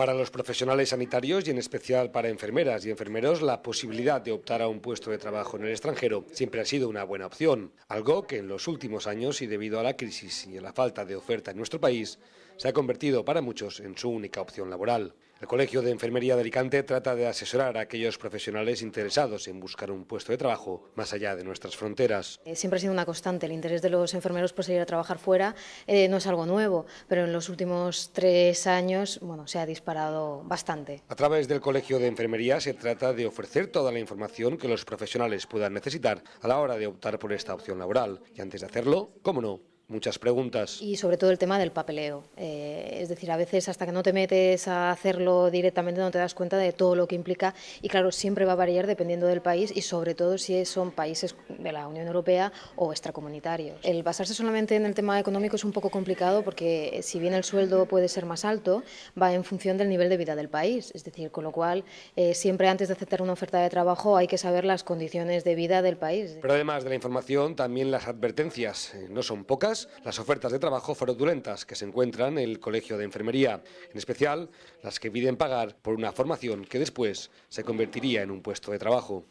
Para los profesionales sanitarios y en especial para enfermeras y enfermeros, la posibilidad de optar a un puesto de trabajo en el extranjero siempre ha sido una buena opción, algo que en los últimos años y debido a la crisis y a la falta de oferta en nuestro país, se ha convertido para muchos en su única opción laboral. El Colegio de Enfermería de Alicante trata de asesorar a aquellos profesionales interesados en buscar un puesto de trabajo más allá de nuestras fronteras. Eh, siempre ha sido una constante el interés de los enfermeros por seguir a trabajar fuera. Eh, no es algo nuevo, pero en los últimos tres años bueno, se ha disparado bastante. A través del Colegio de Enfermería se trata de ofrecer toda la información que los profesionales puedan necesitar a la hora de optar por esta opción laboral. Y antes de hacerlo, cómo no, muchas preguntas. Y sobre todo el tema del papeleo. Eh, es decir, a veces hasta que no te metes a hacerlo directamente no te das cuenta de todo lo que implica y claro, siempre va a variar dependiendo del país y sobre todo si son países de la Unión Europea o extracomunitarios. El basarse solamente en el tema económico es un poco complicado porque si bien el sueldo puede ser más alto, va en función del nivel de vida del país. Es decir, con lo cual eh, siempre antes de aceptar una oferta de trabajo hay que saber las condiciones de vida del país. Pero además de la información, también las advertencias eh, no son pocas las ofertas de trabajo fraudulentas que se encuentran en el Colegio de Enfermería, en especial las que piden pagar por una formación que después se convertiría en un puesto de trabajo.